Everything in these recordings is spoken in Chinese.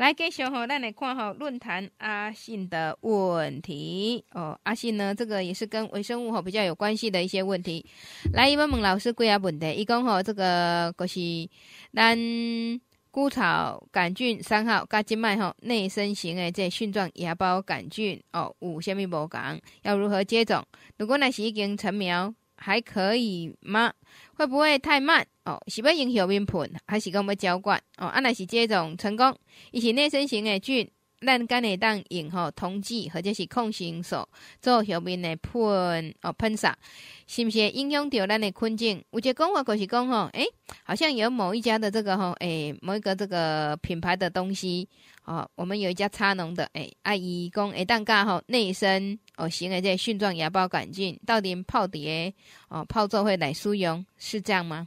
来，继续吼，咱来看吼论坛阿信的问题哦。阿信呢，这个也是跟微生物吼比较有关系的一些问题。来，一般问老师几个问题，伊讲吼这个就是：咱枯草杆菌三号甲金麦吼内生型的这蕈状芽孢杆菌哦，有啥物无共？要如何接种？如果那是已经成苗？还可以吗？会不会太慢哦？是不用后面喷，还是跟我们浇灌哦？啊，那是这种成功，一是内生型的菌，咱干的当用吼同剂或者是抗生素做后面的喷哦喷洒，是不是影响到咱的困境？有杰讲和就是讲吼，欸，好像有某一家的这个吼，欸，某一个这个品牌的东西哦，我们有一家差农的欸，阿姨讲会当刚吼内生。哦，行诶，这蕈状芽孢杆菌到底泡碟哦泡做会奶酥用，是这样吗？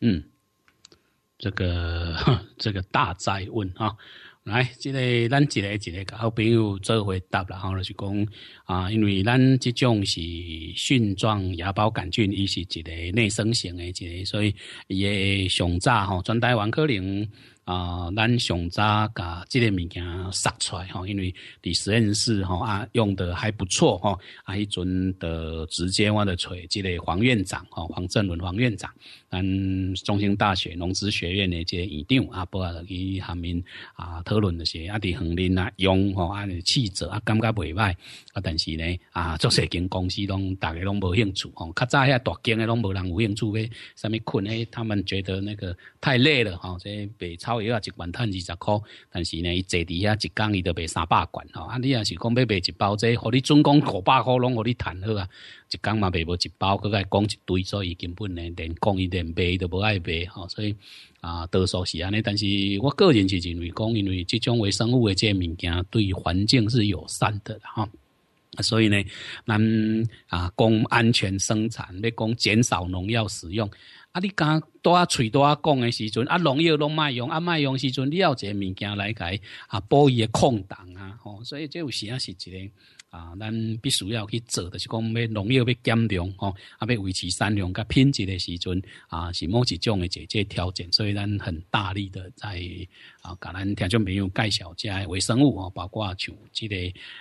嗯，这个这个大灾问啊，来，即个咱一个一个好朋友做回答啦，然后就是讲啊，因为咱即种是蕈状芽孢杆菌，伊是一个内生型诶一个，所以伊上早吼专台王可能。啊，咱上早甲即个物件杀出来吼，因为伫实验室吼啊用的还不错吼，啊迄阵的直接我的揣即个黄院长吼黄振伦黄院长，咱中兴大学农资学院的这院长啊，不啊去下面啊讨论的些啊伫横林啊用吼啊气者啊感觉袂歹，啊但是呢啊做些间公司拢逐个拢无兴趣吼，较早遐大间的拢无人有兴趣诶，啥物困诶，他们觉得那个太累了吼，即被操。药啊，一罐赚二十块，但是呢，伊坐伫下一天伊就卖三百罐哦。啊，你也是讲要卖一包这，和你总共五百块拢互你赚好啊。一天嘛，卖无一包，个再讲一堆，所以根本呢连讲伊连卖都无爱卖哦。所以啊，多数是安尼，但是我个人是认为讲，因为这种微生物的这些物件，对环境是友善的所以呢，咱啊，供安全生产，要讲减少农药使用。啊！你刚多啊嘴多啊讲的时阵，啊农药拢卖用，啊卖用时阵你要一个物件来解啊，补伊的空档啊，吼！所以这有时啊是一个。啊，咱必须要去做的是讲要农药要减量吼，啊要维持产量甲品质的时阵啊，是某一种的这调条件。以咱很大力的在啊，可能天就没有盖小家微生物哦，包括像即个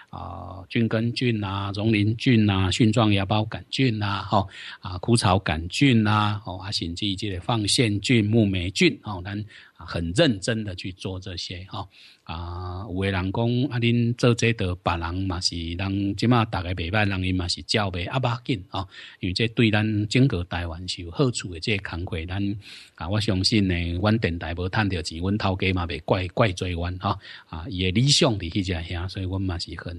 啊菌根菌啊、溶磷菌啊、蕈状芽孢杆菌啊、吼啊、枯草杆菌啊，吼，啊甚至即个放线菌、木霉菌吼咱。很认真的去做这些哈啊，有的人讲啊，恁做这的白人嘛是人，即嘛大概陪伴人嘛是较白一八紧啊，因为这对咱整个台湾是有好处的，这工惠咱啊，我相信呢，阮电台无赚到钱，阮头家嘛袂怪怪罪阮哈啊，也理想的去一下，所以我嘛是很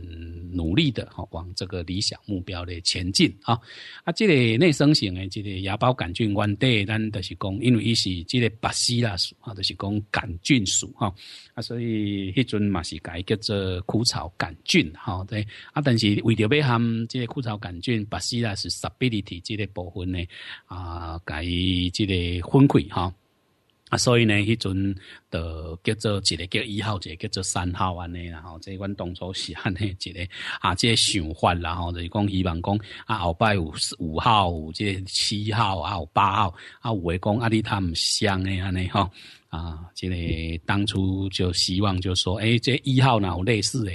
努力的哈，往这个理想目标咧前进啊啊，这个内生型的这个牙孢杆菌，原的咱就是讲，因为伊是这个巴西啦。是讲杆菌属哈啊，所以迄阵嘛是改叫做枯草杆菌哈对啊，但是为着要含这枯草杆菌把死啦是 stability 这个部分呢啊改这个分开哈啊，所以呢迄阵的叫做一个叫一号，一个叫做三号安尼，然后即阮当初是安尼一个啊，即想法啦吼，就是讲希望讲啊后摆有五号即七号啊有八号啊，有为讲啊，你他毋香的安尼哈。啊，即个当初就希望就说，诶，这一号呢有类似的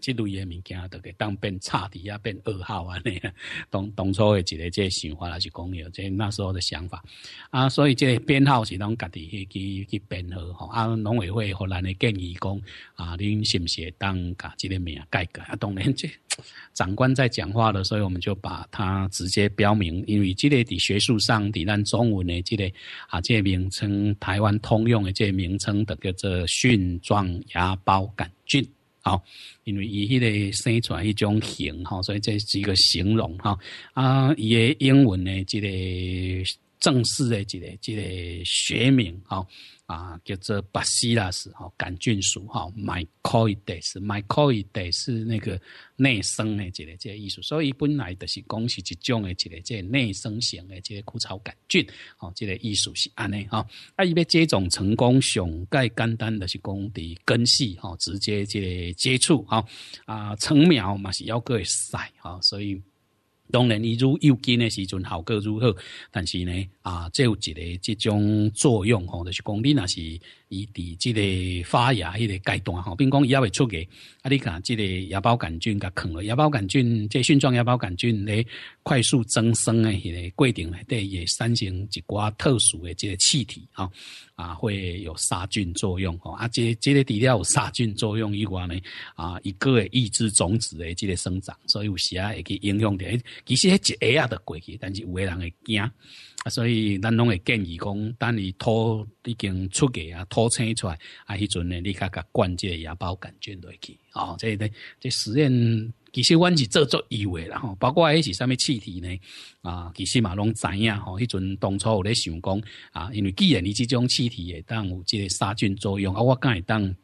即 类诶物件，都给当变差底啊，变二号啊，呢。当当初诶，一个即想法还是讲有即那时候的想法。啊，所以即个编号是拢家己去去编号吼。啊，农委会后咱的建议讲，啊，恁是不是当甲即个名改改啊？当然，即 长官在讲话了，所以我们就把他直接标明，因为即个伫学术上的咱中文诶，即个啊，即名称台湾通。通用的这名称，它叫做蕈状芽孢杆菌。好，因为伊迄个生出来一种形，哈，所以这一个形容，哈啊，伊的英文呢，即个。正式的这个这个学名，好啊，叫做巴西拉斯哦，杆菌属哈 m y c o i d e s m y c o i d e s 是那个内生的这个这个意思。所以本来就是讲是一种的这个这内生型的这个枯草杆菌，哦，这个意思是安尼哈。啊，伊要接种成功上盖简单的是讲敌根系，哈，直接这接触，哈啊，成苗嘛是要个晒，哈，所以。当然，伊如幼基的时阵效果如何？但是呢，啊，这有一个这种作用吼，就是讲你那是。伊伫即个发芽迄个阶段吼，并讲伊家会出嘅，啊你看即个芽孢杆菌甲嘅了，芽孢杆菌即个菌状芽孢杆菌，咧快速增生迄个过程顶底也生一寡特殊诶即个气体啊，啊会有杀菌作用，吼，啊即即个除了有杀菌作用，以外呢，啊一个抑制种子诶即个生长，所以有时啊会去影响着，其实迄一下着过去，但是有诶人会惊。所以，咱拢会建议讲，等你土已经出嘅啊，拖车出，啊，迄阵咧，你甲甲即这芽孢杆菌落去，哦，即系咧，即实验其实阮是做作以为啦，吼，包括迄是啥物气体呢？啊，其实嘛拢知影吼，迄阵当初有咧想讲，啊，因为既然你即种气体会当有即个杀菌作用，啊，我敢会当。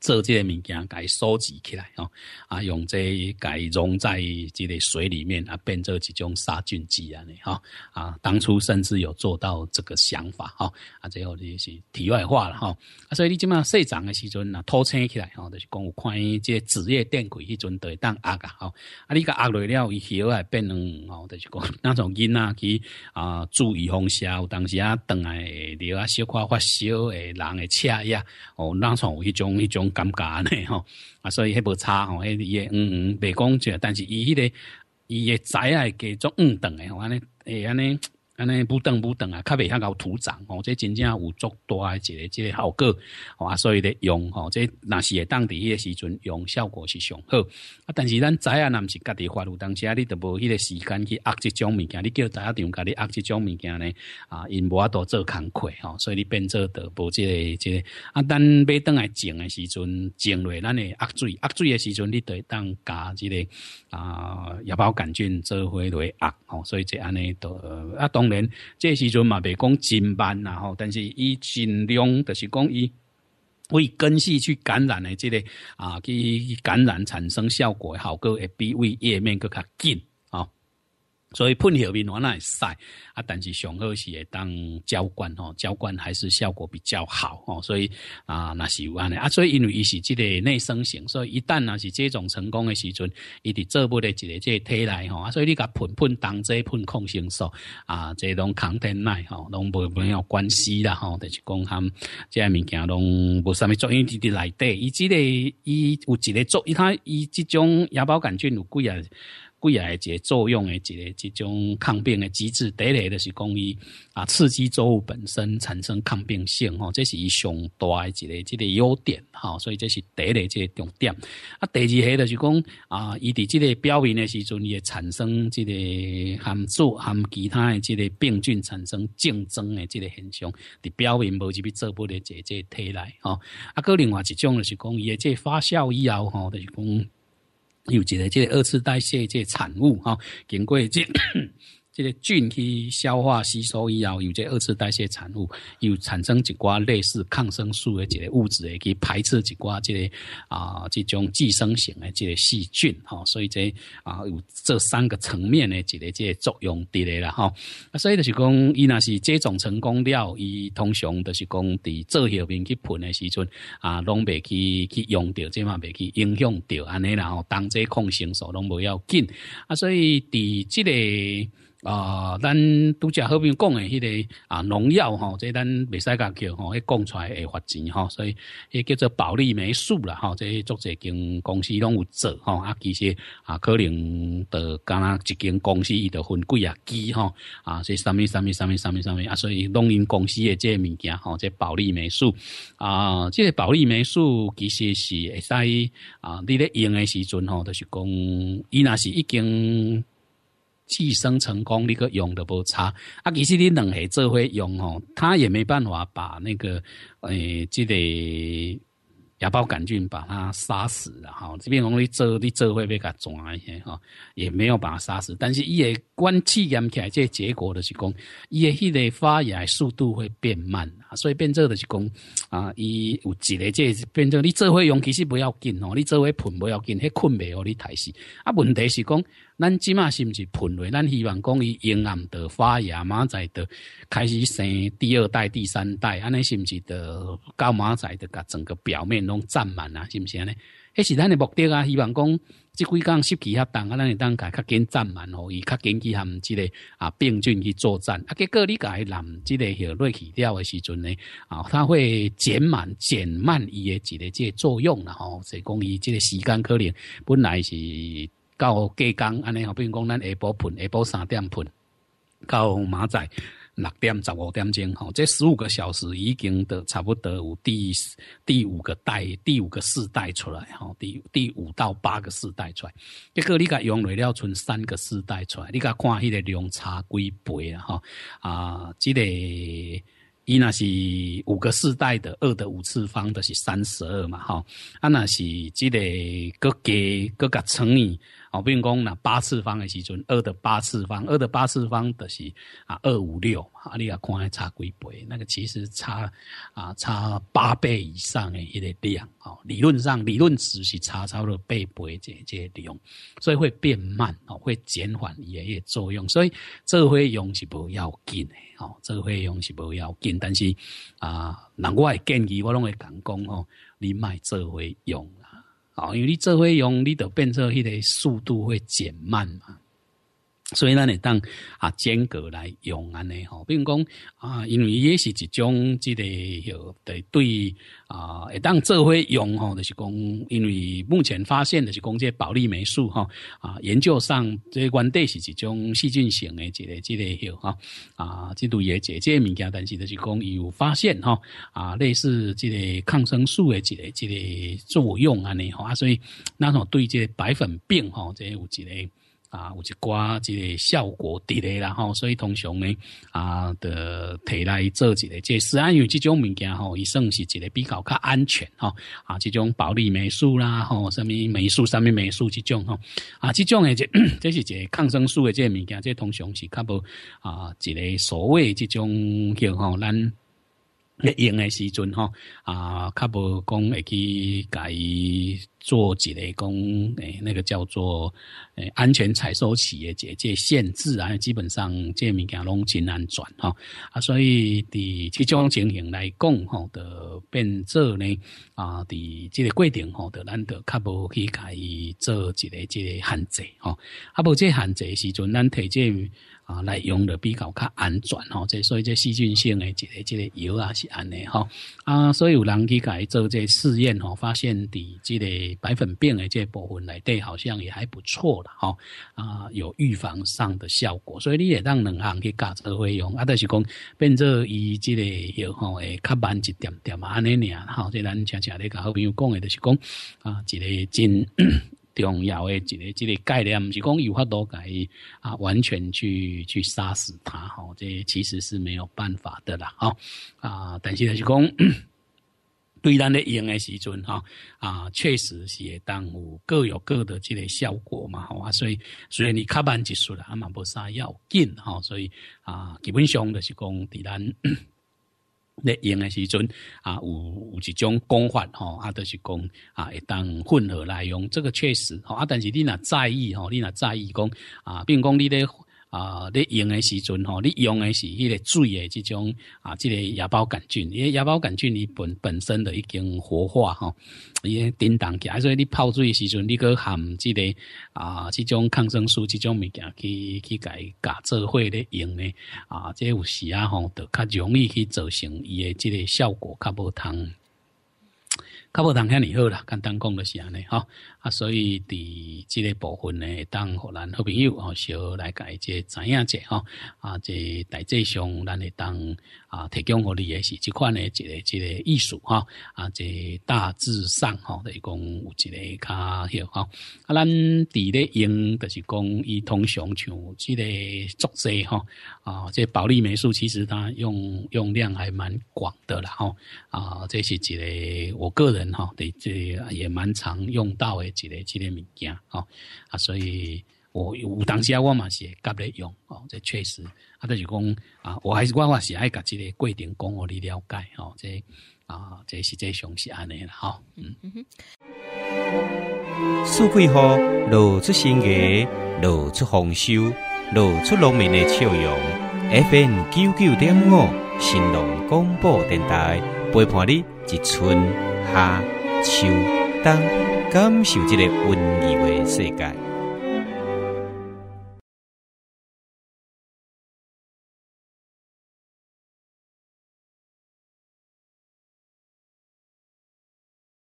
做这个物件，改收集起来哦，啊，用这改溶在这个水里面啊，变做一种杀菌剂啊，你哈啊，当初甚至有做到这个想法哈，啊，最后就是题外话了哈，啊，所以你即嘛市长的时阵啊，偷车起来哦，就是讲有看伊这职业电工一种对当压啊，吼，啊，你个压落了以后啊，变成哦，就是讲 那种囡仔去啊，注意风有当时啊，等啊，对啊，小可发烧诶，人诶，切呀，哦，那种迄种。种感觉吼，啊，所以迄部差，佢伊嘢，嗯嗯，未讲住，但是佢个伊嘅仔系叫做五等的我安尼诶，咁咧。安尼不等不等啊，较袂克搞土葬，哦，这真正有足大诶一个这效果，啊，所以咧用，吼，这若是会当伫迄个时阵用，效果是上好。啊，但是咱影啊，毋是家己发，有当啊，你都无迄个时间去压即种物件，你叫在啊用家己压即种物件咧，啊，因无法度做工课吼，所以你变做都无即个即。个啊，咱买倒来种诶时阵种落，咱会压水压水诶时阵，你会当加即个啊，芽孢杆菌做回来压吼，所以即安尼都啊当。连这时阵嘛，别讲真慢然后但是伊尽量，就是讲伊为根系去感染的这个啊，去感染产生效果好过 A B V 页面搁较紧。所以喷后面原来晒啊，但是上好是会当浇灌吼，浇灌还是效果比较好哦。所以啊，那是有安尼啊。所以因为伊是即个内生型，所以一旦若是这种成功的时阵，伊伫做部的一个即个体内吼啊。所以你甲喷喷当这喷抗生素啊，这拢抗体来吼，拢不没有关系啦吼。但是讲含即个物件拢无啥物作用，伫伫内底，伊只个伊有一个作，伊他伊即种牙孢杆菌有几啊。贵来即作用诶，一个即种抗病诶机制，第一个就是讲伊啊，刺激作物本身产生抗病性吼，这是一上大诶一个这个优点哈，所以这是第一个这个重点。啊，第二个就是讲啊，伊伫这个表面诶时阵也产生这个含素含其他诶这个病菌产生竞争诶这个现象，伫表面无即个传播诶这个体来吼。啊，个另外一种就是讲伊诶即发酵以后吼，就是讲。有即个，即二次代谢即产物，哈，经过即。这个菌去消化吸收以后，有这二次代谢产物，又产生一寡类似抗生素的这个物质，去排斥一寡这个啊，这种寄生型的这个细菌，哈，所以这啊有这三个层面的一个这作用，伫咧啦，哈。啊，所以就是讲，伊那是接种成功了，伊通常就是讲在做药面去喷的时阵，啊，拢袂去去用到，即嘛袂去影响到安尼啦，当这抗生素拢不要紧，啊，所以伫这个。啊，咱都只好比讲诶，迄个啊，农药吼，即咱袂使甲叫吼，迄讲出来会罚钱吼，所以迄叫做保利霉素啦吼，即做一间公司拢有做吼，啊，其实啊，可能敢干一间公司伊的分几啊支吼啊，所以物面物面物面物面物啊，所以农林公司诶即物件吼，即保利霉素啊，即、个保利霉素其实是会使啊，你咧用诶时阵吼，都是讲伊那是已经。寄生成功，你个用的不差。啊，其实你两下做会用吼，他也没办法把那个诶，即个芽孢杆菌把它杀死啦吼。这边容易做，你做会被它抓一些吼，也没有把它杀死。但是伊的关气严起来，即结果的是讲，伊的迄个发芽速度会变慢。所以变做的就是讲，啊，伊有一个即变做你做伙用其实不要紧哦，你做伙喷不要紧，迄困未哦你太死。啊，问题是讲，咱即嘛是不是喷落？咱希望讲伊阴暗的发芽，马仔的开始生第二代、第三代，安尼是不是的？到马仔的，甲整个表面拢占满啊，是不是安尼？是咱的目的啊！希望讲，即几工湿气较重啊，咱当改较紧沾满哦，以较紧去含即个啊病菌去作战。啊，结果你改含即个些锐去掉的时阵呢，啊，它会减慢、减慢伊的个即这作用啦吼。所以讲伊这时间可能本来是到隔缸，安尼好，比如讲咱下晡喷，下晡三点喷，到明仔。六点十五点钟，吼，这十五个小时已经都差不多有第第五个代、第五个世代出来，吼，第第五到八个世代出来。结果你甲用了存三个世代出来，你甲看迄个量差几倍啊，吼，啊，这个伊若是五个世代的二的五次方的是三十二嘛，吼，啊那是这个各给各个乘以。哦，如功那八次方的时阵，二的八次方，二的八次方的是啊，二五六，啊，你啊看还差几倍？那个其实差啊，差八倍以上的一个量哦。理论上，理论值是差超了倍倍这这量，所以会变慢哦，会减缓伊个作用。所以做会用是不要紧的哦，做会用是不要紧，但是啊，我怪建议我拢会讲讲哦，你卖这会用。哦，因为你做会用你的变成器个速度会减慢嘛。所以咱你当啊间隔来用安尼吼，比如讲啊，因为也是一种即个吼，对对啊，当做伙用吼，就是讲因为目前发现的是讲这保利霉素吼，啊，研究上个原底是一种细菌性的一个即个吼啊啊，即多也解这物件，但是就是讲有发现吼，啊，类似即个抗生素的一个即个作用安尼吼啊，所以那种对这白粉病吼，这有一个。啊，有一寡即个效果，伫咧啦吼，所以通常呢，啊，的摕来做一个，即系，安然即种物件吼，伊算是一个比较较安全，吼啊，即种保利霉素啦，吼，什物霉素，什物霉素即种，吼啊，即种诶，即，即 是一个抗生素诶，即物件，即通常是较无，啊，一个所谓即种叫吼，咱。咧用的时阵吼，啊，较无讲会去甲伊做一个讲诶，那个叫做诶安全采收企业，这这限制啊，基本上这物件拢真安全吼啊，所以第七种情形来讲吼的变作呢，啊，第即个规定吼的咱得较无去甲伊做几即这限制吼，啊，无这限制时阵，咱提这。啊，来用的比较较安全哈，这所以这细菌性诶，这个这个药啊是安尼哈啊，所以有人去改做这试验吼，发现伫即个白粉病诶这部分来对，好像也还不错了哈啊，有预防上的效果，所以你也让两行去改做费用啊，就是讲变做伊即个药吼会较慢一点点嘛安尼尔吼，即咱恰恰咧甲好朋友讲诶，就是讲啊，一个真。重要诶，一个这个概念，是讲有法多改啊，完全去去杀死它吼，这其实是没有办法的啦吼啊。但是就是讲，对咱咧用诶时阵哈啊，确实是当有各有各的这个效果嘛，好啊。所以所以你较慢结束了，阿嘛不啥要紧吼，所以啊，基本上就是讲，伫咱。咧用诶时阵啊，有有一种讲法吼，啊，著是讲啊，会当混合来用，这个确实吼，啊，但是你若在意吼，你若在意讲啊，比如讲你咧。啊，你用的时阵吼，你用的是迄个水的这种啊，这个芽孢杆菌，因为芽孢杆菌伊本本身的已经活化吼，也叮当假，所以你泡水时阵，你搁含这个啊，这种抗生素这种物件去去改甲做伙咧用呢，啊，这有时啊吼，就较容易去造成伊的这个效果较无通。较无通遐尔好啦，简单讲著是安尼吼。啊，所以伫即个部分呢，当互咱好朋友吼，小、哦、来甲伊即知影者吼。啊，即大致上咱会当。啊，提供给你也是这款的一个一个艺术哈，啊，即大致上哈，于讲有一个较晓哈，啊，咱伫咧用就是讲伊通常像即个作者哈，啊，即保利霉素其实它用用量还蛮广的啦吼，啊，这是一个我个人哈对即也蛮常用到诶，一个即个物件吼，啊，所以。我有当啊，我嘛是甲你用哦，这确实，啊，这是讲啊，我还是我我是爱甲即个过程讲互你了解哦，这啊，这是在详细安尼啦。吼，嗯哼哼。四季花露出新芽，露出丰收，露出农民的笑容。FM 九九点五，新隆广播电台，陪伴你一春、夏、秋、冬，感受这个温柔的世界。